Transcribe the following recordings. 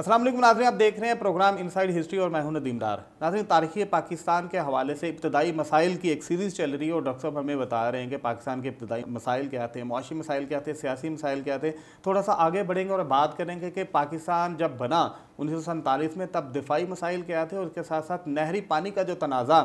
असलम नाजरन आप देख रहे हैं प्रोग्राम इनसाइड हिस्ट्री और मैं हूं नदीम डार नाजरन तारीखी पाकिस्तान के हवाले से इब्तदाई मसाइल की एक सीरीज़ चल रही है और डॉक्टर साहब हमें बता रहे हैं कि पाकिस्तान के इब्तदाई मसाइल क्या थे मुशी मसाइल क्या थे सियासी मसाइल क्या थे थोड़ा सा आगे बढ़ेंगे और बात करेंगे कि पाकिस्तान जब बना उन्नीस में तब दिफाई मसाइल क्या थे और उसके साथ साथ नहरी पानी का जो तनाज़ा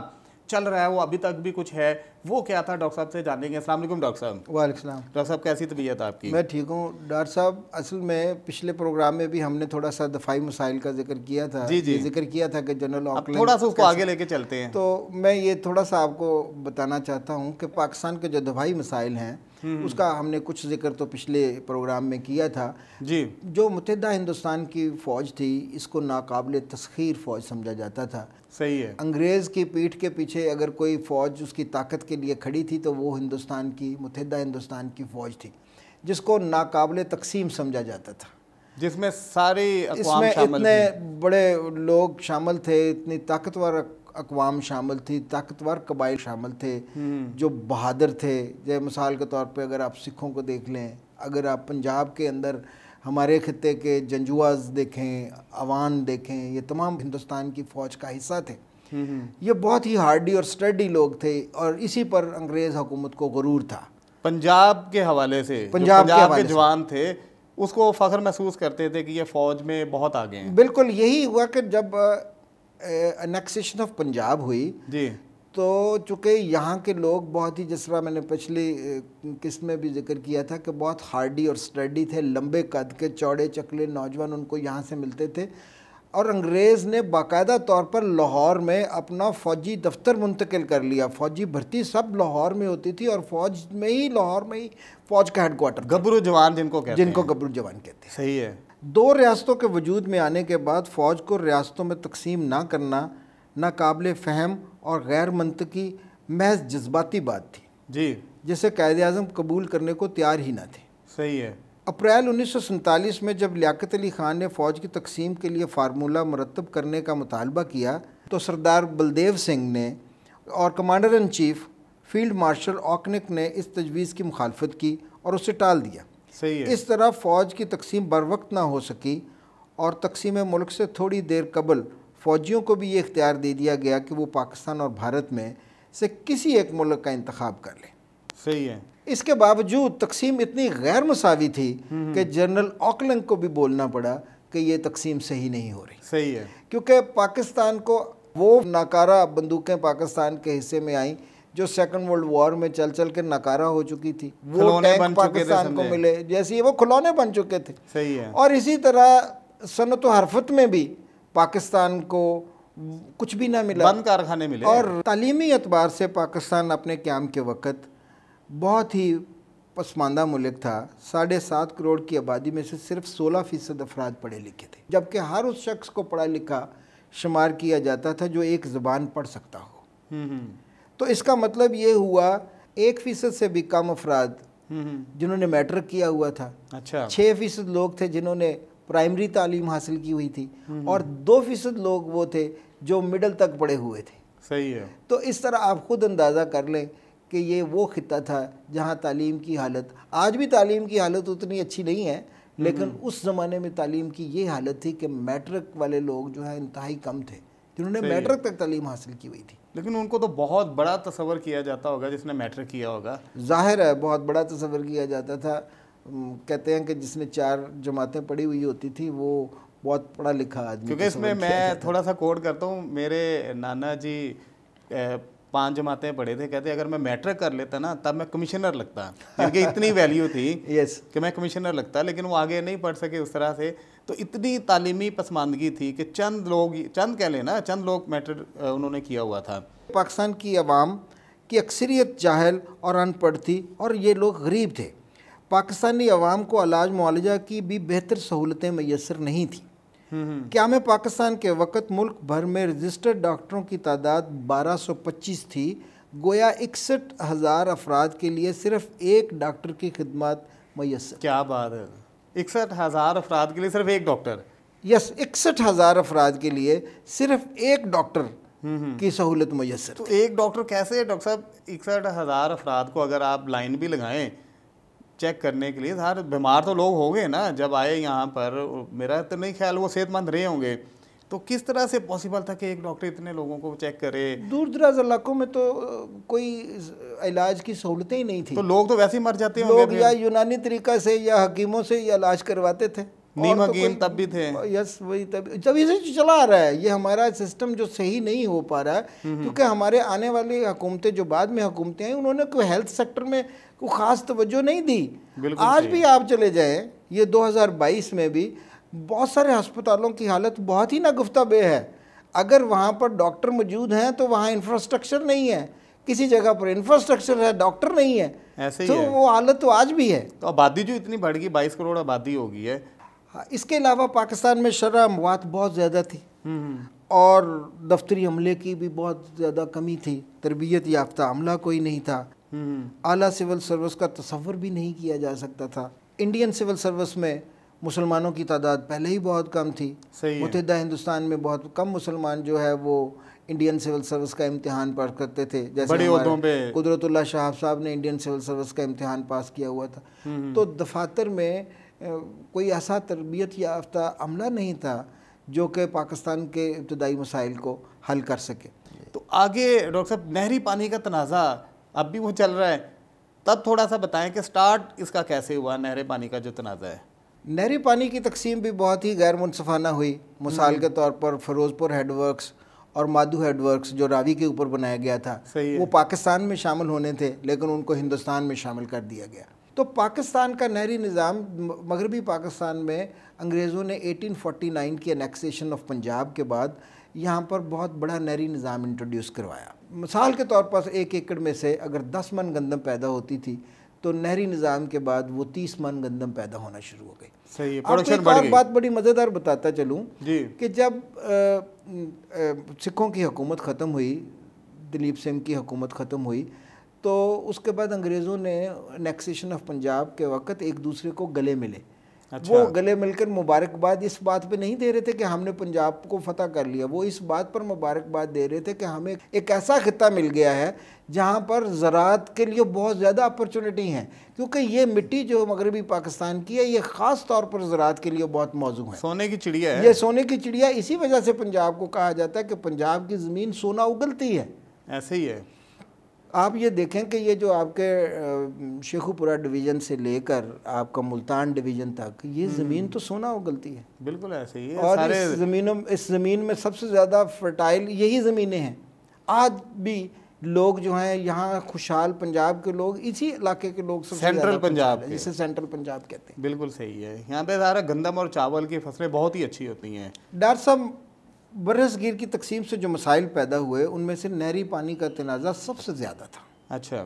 चल रहा है वो अभी तक भी कुछ है वो क्या था डॉक्टर साहब से जान असलम डॉक्टर साहब वालेकाम डॉक्टर साहब कैसी तबीयत आपकी मैं ठीक हूँ डॉक्टर साहब असल में पिछले प्रोग्राम में भी हमने थोड़ा सा दफाई मसाइल का जिक्र किया था जी जी जिक्र किया था कि जनरल थोड़ा सा उसको आगे लेके चलते हैं तो मैं ये थोड़ा सा आपको बताना चाहता हूँ कि पाकिस्तान के जो दफाई मसाइल हैं हम्म। उसका हमने कुछ जिक्र तो पिछले प्रोग्राम में किया था जी जो मुतहदा हिंदुस्तान की फ़ौज थी इसको नाकबिल तस्खीर फ़ौज समझा जाता था सही है अंग्रेज़ की पीठ के पीछे अगर कोई फ़ौज उसकी ताकत के लिए खड़ी थी तो वो हिंदुस्तान की मुतहदा हिंदुस्तान की फ़ौज थी जिसको नाकबले तकसीम समझा जाता था जिसमें सारे इसमें इतने बड़े लोग शामिल थे इतनी ताकतवर अकवाम शामिल थी ताकतवर कबाइल शामिल थे हम्म। जो बहादुर थे जैसे मिसाल के तौर पर अगर आप सिखों को देख लें अगर आप पंजाब के अंदर हमारे खत्े के जंजुआज देखें अवान देखें ये तमाम हिंदुस्तान की फ़ौज का हिस्सा थे ये बहुत ही हार्डी और स्टडी लोग थे और इसी पर अंग्रेज़ हुकूमत को गरूर था पंजाब के हवाले से पंजाब, पंजाब के, के जवान थे उसको फ़ख्र महसूस करते थे कि ये फ़ौज में बहुत आगे हैं बिल्कुल यही हुआ कि जब अनेक्सेशन ऑफ पंजाब हुई जी तो चूँकि यहाँ के लोग बहुत ही जिस तरह मैंने पिछली किस्त में भी जिक्र किया था कि बहुत हार्डी और स्टडी थे लंबे कद के चौड़े चकले नौजवान उनको यहाँ से मिलते थे और अंग्रेज़ ने बाकायदा तौर पर लाहौर में अपना फ़ौजी दफ्तर मुंतकिल कर लिया फ़ौजी भर्ती सब लाहौर में होती थी और फ़ौज में ही लाहौर में ही फ़ौज का हेडकोार्टर गबरू जवान जिनको कहते जिनको गबरू जवान कहते हैं सही है दो रियासतों के वजूद में आने के बाद फ़ौज को रियासतों में तकसीम ना करना नाकबिल फ़हम और गैर मनतकी महज जज्बाती बात थी जी जिसे कायद अजम कबूल करने को तैयार ही ना थे सही है अप्रैल उन्नीस में जब लियात अली ख़ान ने फ़ौज की तकसीम के लिए फार्मूला मरतब करने का मुतालबा किया तो सरदार बलदेव सिंह ने और commander in chief field marshal Auchinleck ने इस तजवीज़ की मुखालफत की और उसे टाल दिया सही है इस तरह फ़ौज की तकसीम बर वक्त ना हो सकी और तकसीम मुल्क से थोड़ी देर कबल फ़ौजियों को भी ये इख्तियार दे दिया गया कि वो पाकिस्तान और भारत में से किसी एक मुल्क का इंतखब कर लें सही है इसके बावजूद तकसीम इतनी गैर मसावी थी हम्म, हम्म। कि जनरल ऑकलंग को भी बोलना पड़ा कि ये तकसीम सही नहीं हो रही सही है क्योंकि पाकिस्तान को वो नाकारा बंदूकें पाकिस्तान के हिस्से में आईं जो सेकंड वर्ल्ड वॉर में चल चल के नकारा हो चुकी थी वो टैंक पाकिस्तान को मिले जैसे वो खिलौने बन चुके थे सही है और इसी तरह सनत हरफत में भी पाकिस्तान को कुछ भी ना मिला बंद कारखाने मिले और तालीमी अतबार से पाकिस्तान अपने क्याम के वक़्त बहुत ही पसमानदा मुल्क था साढ़े सात करोड़ की आबादी में से सिर्फ सोलह फ़ीसद अफराद पढ़े लिखे थे जबकि हर उस शख्स को पढ़ा लिखा शुमार किया जाता था जो एक ज़बान पढ़ सकता हो हम्म, हम्म। तो इसका मतलब ये हुआ एक फ़ीसद से भी कम अफराद हम्म, हम्म। जिन्होंने मैट्रिक किया हुआ था अच्छा छः फ़ीसद लोग थे जिन्होंने प्राइमरी तालीम हासिल की हुई थी हम्म, और दो फ़ीसद लोग वो थे जो मिडल तक पढ़े हुए थे सही है तो इस तरह आप ख़ुद अंदाज़ा कर लें कि ये वो ख़त्ता था जहाँ तालीम की हालत आज भी तालीम की हालत उतनी अच्छी नहीं है लेकिन उस ज़माने में तालीम की ये हालत थी कि मैट्रिक वाले लोग जो है इंतहाई कम थे जिन्होंने मैट्रिक तक तालीम हासिल की हुई थी लेकिन उनको तो बहुत बड़ा तस्वर किया जाता होगा जिसने मैट्रिक किया होगा जाहिर है बहुत बड़ा तस्वर किया जाता था कहते हैं कि जिसने चार जमातें पढ़ी हुई होती थी वो बहुत पढ़ा लिखा आदमी क्योंकि इसमें मैं थोड़ा सा कोड करता हूँ मेरे नाना जी पांच जमातें पढ़े थे कहते अगर मैं मैट्रिक कर लेता ना तब मैं कमिश्नर लगता इनकी इतनी वैल्यू थी yes. कि मैं कमिश्नर लगता लेकिन वो आगे नहीं पढ़ सके उस तरह से तो इतनी तालीमी पसमानदगी थी कि चंद लोग चंद कह लेना चंद लोग मैटर उन्होंने किया हुआ था पाकिस्तान की आवाम की अक्सरियत जाहल और अनपढ़ थी और ये लोग गरीब थे पाकिस्तानी आवाम को अलाज मुआलजा की भी बेहतर सहूलतें मैसर नहीं थी क्या में पाकिस्तान के वक़्त मुल्क भर में रजिस्टर्ड डॉक्टरों की तादाद 1225 थी गोया इकसठ हज़ार अफराद के लिए सिर्फ एक डॉक्टर की खिदमत मैसर क्या बात है इकसठ हज़ार अफराद के लिए सिर्फ एक डॉक्टर यस इकसठ हज़ार अफराद के लिए सिर्फ एक डॉक्टर हम्म, हम्म। की सहूलत मैसर तो एक डॉक्टर कैसे डॉक्टर साहब इकसठ हज़ार अफराद को अगर आप लाइन भी लगाएं चेक करने के लिए सर बीमार तो लोग हो गए ना जब आए यहाँ पर मेरा तो नहीं ख्याल वो सेहतमंद रहे होंगे तो किस तरह से पॉसिबल था कि एक डॉक्टर इतने लोगों को चेक करे दूर दराज इलाकों में तो कोई इलाज की सहूलतें ही नहीं थी तो लोग तो वैसे ही मर जाते हैं लोग या यूनानी तरीका से या हकीमों से या इलाज करवाते थे नीमा तो गेम तब भी थे यस वही तब जब इसे चला रहा है ये हमारा सिस्टम जो सही नहीं हो पा रहा है क्योंकि हमारे आने वाली हुकूमतें जो बाद में हुकूमतें हैं उन्होंने कोई हेल्थ सेक्टर में कोई ख़ास तवज्जो नहीं दी आज भी आप चले जाएँ ये 2022 में भी बहुत सारे अस्पतालों की हालत बहुत ही नागुफ्ता बे है अगर वहाँ पर डॉक्टर मौजूद हैं तो वहाँ इंफ्रास्ट्रक्चर नहीं है किसी जगह पर इंफ्रास्ट्रक्चर है डॉक्टर नहीं है ऐसे ही तो है। वो हालत तो आज भी है तो आबादी जो इतनी बढ़ गई बाईस करोड़ आबादी होगी है हाँ, इसके अलावा पाकिस्तान में शरा अमवात बहुत ज़्यादा थी हम्म, हम्म। और दफ्तरी हमले की भी बहुत ज़्यादा कमी थी तरबियत याफ्ता अमला कोई नहीं था हम्म, आला सिविल सर्विस का तस्वर भी नहीं किया जा सकता था इंडियन सिविल सर्विस में मुसलमानों की तादाद पहले ही बहुत कम थी मुतहद हिंदुस्तान में बहुत कम मुसलमान जो है वो इंडियन सिविल सर्विस का इम्तहान पास करते थे जैसे कुदरतुल्ला शाह साहब ने इंडियन सिविल सर्विस का इम्तहान पास किया हुआ था तो दफातर में कोई ऐसा तरबियत याफ्ता अमला नहीं था जो कि पाकिस्तान के इब्तदाई मसाइल को हल कर सके तो आगे डॉक्टर साहब नहरी पानी का तनाज़ा अब भी वो चल रहा है तब थोड़ा सा बताएं कि स्टार्ट इसका कैसे हुआ नहर पानी का जो तनाज़ा है नहरी पानी की तकसीम भी बहुत ही गैर मुनफाना हुई मिसाल हम्म। के तौर पर फरोज़पुर हेडवर्कस और माधु हेडवर्कस जो रावी के ऊपर बनाया गया था वो पाकिस्तान में शामिल होने थे लेकिन उनको हिंदुस्तान में शामिल कर दिया गया तो पाकिस्तान का नहरी निज़ाम मगरबी पाकिस्तान में अंग्रेज़ों ने 1849 की अनेक्सेशन ऑफ पंजाब के बाद यहाँ पर बहुत बड़ा नहरी निज़ाम इंट्रोड्यूस करवाया मिसाल के तौर पर एक एकड़ में से अगर दस मन गंदम पैदा होती थी तो नहरी निज़ाम के बाद वो तीस मन गंदम पैदा होना शुरू हो गई सही है एक बात बड़ी मज़ेदार बताता चलूँ कि जब सिखों की हुकूमत ख़त्म हुई दिलीप सिंह की हुकूमत ख़त्म हुई तो उसके बाद अंग्रेज़ों ने नेक्सेशन ऑफ पंजाब के वक्त एक दूसरे को गले मिले अच्छा। वो गले मिलकर मुबारकबाद इस बात पे नहीं दे रहे थे कि हमने पंजाब को फतह कर लिया वो इस बात पर मुबारकबाद दे रहे थे कि हमें एक ऐसा खत्ता मिल गया है जहाँ पर ज़रात के लिए बहुत ज़्यादा अपॉर्चुनिटी हैं क्योंकि ये मिट्टी जो मगरबी पाकिस्तान की है ये ख़ास तौर पर ज़रात के लिए बहुत मौजूद है सोने की चिड़िया है ये सोने की चिड़िया इसी वजह से पंजाब को कहा जाता है कि पंजाब की ज़मीन सोना उगलती है ऐसे ही है आप ये देखें कि ये जो आपके शेखुपुरा डिवीज़न से लेकर आपका मुल्तान डिवीज़न तक ये हम्म। ज़मीन तो सोना उगलती है बिल्कुल ऐसे ही और सारे इस ज़मीनों इस ज़मीन में सबसे ज़्यादा फर्टाइल यही ज़मीनें हैं आज भी लोग जो हैं यहाँ खुशहाल पंजाब के लोग इसी इलाके के लोग सेंट्रल पंजाब जिसे सेंट्रल पंजाब कहते हैं बिल्कुल सही है यहाँ पे सारा गंदम और चावल की फसलें बहुत ही अच्छी होती हैं डॉक्टर साहब बरसगीर की तकसीम से जो मसाइल पैदा हुए उनमें से नहरी पानी का तनाज़ा सबसे ज़्यादा था अच्छा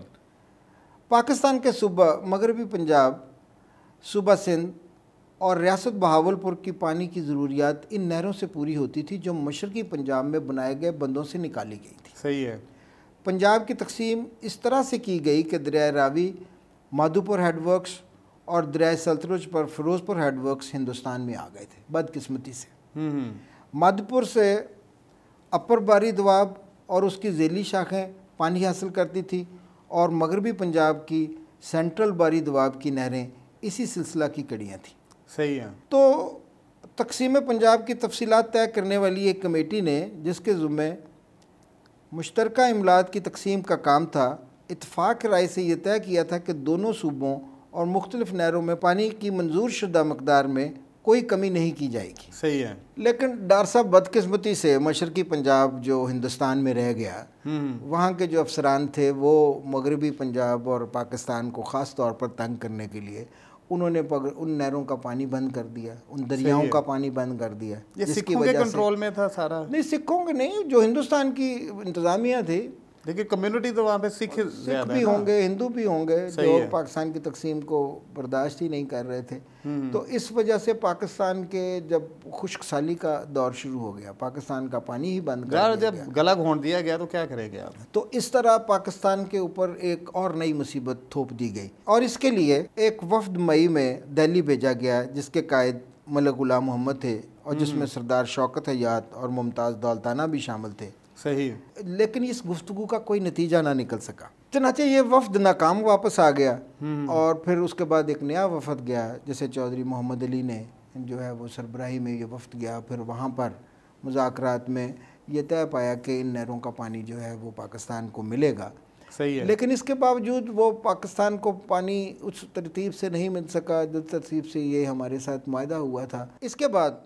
पाकिस्तान के सूबा मगरबी पंजाब सूबा सिंध और रियासत बहावलपुर की पानी की ज़रूरियात इन नहरों से पूरी होती थी जो मशरकी पंजाब में बनाए गए बंदों से निकाली गई थी सही है पंजाब की तकसीम इस तरह से की गई कि दरिया रावी माधोपुर हेडवर्कस और दरिया सलतरुज पर फिरोजपुर हेडवर्कस हिंदुस्तान में आ गए थे बदकस्मती से हम्म, हम्म। माधपुर से अपर बारी दवाब और उसकी जेली शाखें पानी हासिल करती थी और मगरबी पंजाब की सेंट्रल बारी दवाब की नहरें इसी सिलसिला की कड़ियाँ थीं सही है तो तकसीम पंजाब की तफसीत तय करने वाली एक कमेटी ने जिसके ज़ुम्मे मुश्तरक अमलात की तकसीम का काम था इतफ़ाक़ राय से यह तय किया था कि दोनों सूबों और मुख्तलिफ नहरों में पानी की मंजूर शुदा मकदार में कोई कमी नहीं की जाएगी सही है लेकिन डार साहब बदकिस्मती से मशरकी पंजाब जो हिंदुस्तान में रह गया हम्म। वहाँ के जो अफसरान थे वो मगरबी पंजाब और पाकिस्तान को ख़ास तौर पर तंग करने के लिए उन्होंने उन नहरों का पानी बंद कर दिया उन दरियाओं का पानी बंद कर दिया ये जिसकी वजह कंट्रोल में था सारा नहीं सिखों के नहीं जो हिंदुस्तान की इंतज़ामिया थी देखिए कम्युनिटी तो वहाँ पे सिख सिख भी होंगे हिंदू भी होंगे जो पाकिस्तान की तकसीम को बर्दाश्त ही नहीं कर रहे थे हम्म। तो इस वजह से पाकिस्तान के जब खुश्क साली का दौर शुरू हो गया पाकिस्तान का पानी ही बंद कर जब गला घोंट दिया गया तो क्या करेंगे आप तो इस तरह पाकिस्तान के ऊपर एक और नई मुसीबत थोप दी गई और इसके लिए एक वफद मई में दिल्ली भेजा गया जिसके कायद मलक गुलाम मोहम्मद थे और जिसमें हम्म। सरदार शौकत हयात और मुमताज़ दौलताना भी शामिल थे सही लेकिन इस गुफ्तु का कोई नतीजा ना निकल सका चनाचे ये वफद नाकाम वापस आ गया हम्म। और फिर उसके बाद एक नया वफद गया जैसे चौधरी मोहम्मद अली ने जो है वो सरबराही में ये वफद गया फिर वहाँ पर मुजात में ये तय पाया कि इन नहरों का पानी जो है वो पाकिस्तान को मिलेगा सही है लेकिन इसके बावजूद वो पाकिस्तान को पानी उस तरतीब से नहीं मिल सका जिस तरतीब से ये हमारे साथ माह हुआ था इसके बाद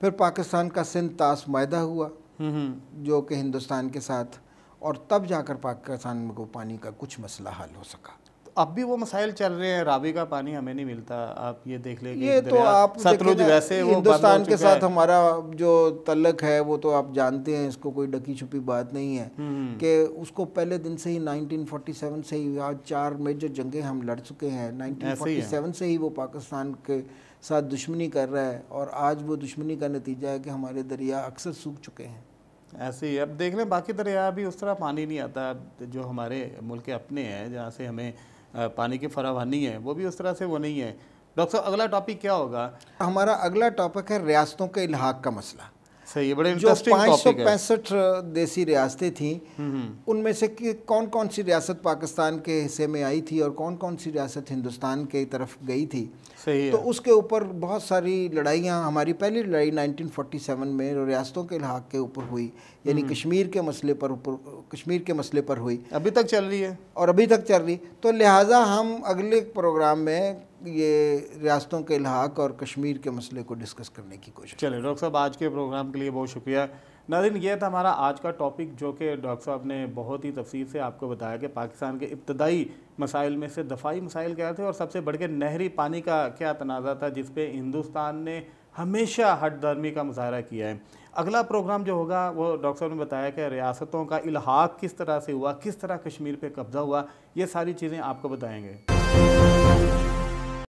फिर पाकिस्तान का सिंध ताश माह हुआ हम्म। जो कि हिंदुस्तान के साथ और तब जाकर पाकिस्तान को पानी का कुछ मसला हल हो सका तो अब भी वो मसाइल चल रहे हैं रावी का पानी हमें नहीं मिलता आप ये देख लें ये तो आप सतलुज वैसे हिंदुस्तान के साथ हमारा जो तलक है वो तो आप जानते हैं इसको कोई डकी छुपी बात नहीं है हम्म। कि उसको पहले दिन से ही 1947 से ही आज चार मेजर जंगे हम लड़ चुके हैं 1947 से ही वो पाकिस्तान के साथ दुश्मनी कर रहा है और आज वो दुश्मनी का नतीजा है कि हमारे दरिया अक्सर सूख चुके हैं ऐसे ही अब देख लें बाकी दरिया भी उस तरह पानी नहीं आता जो हमारे मुल्क अपने हैं जहाँ से हमें पानी की फरावानी है वो भी उस तरह से वो नहीं है डॉक्टर साहब अगला टॉपिक क्या होगा हमारा अगला टॉपिक है रियासतों के इलाहाक का मसला सही है बड़े इंटरेस्टिंग टॉपिक है पैंसठ देसी रियासतें थीं उनमें से कि कौन कौन सी रियासत पाकिस्तान के हिस्से में आई थी और कौन कौन सी रियासत हिंदुस्तान के तरफ गई थी सही है तो उसके ऊपर बहुत सारी लड़ाइयाँ हमारी पहली लड़ाई 1947 में रियासतों के लहाक के ऊपर हुई यानी कश्मीर के मसले पर ऊपर कश्मीर के मसले पर हुई अभी तक चल रही है और अभी तक चल रही तो लिहाजा हम अगले प्रोग्राम में ये रियासतों के इलाक और कश्मीर के मसले को डिस्कस करने की कोशिश चलिए डॉक्टर साहब आज के प्रोग्राम के लिए बहुत शुक्रिया नादिन ये था हमारा आज का टॉपिक जो कि डॉक्टर साहब ने बहुत ही तफसील से आपको बताया कि पाकिस्तान के इब्तदाई मसाइल में से दफाई मसाइल क्या थे और सबसे बढ़ के नहरी पानी का क्या तनाज़ा था जिसपे हिंदुस्तान ने हमेशा हट धर्मी का मुजाहरा किया है अगला प्रोग्राम जो होगा वो डॉक्टर साहब ने बताया कि रियासतों का इलाहाक किस तरह से हुआ किस तरह कश्मीर पर कब्ज़ा हुआ ये सारी चीज़ें आपको बताएँगे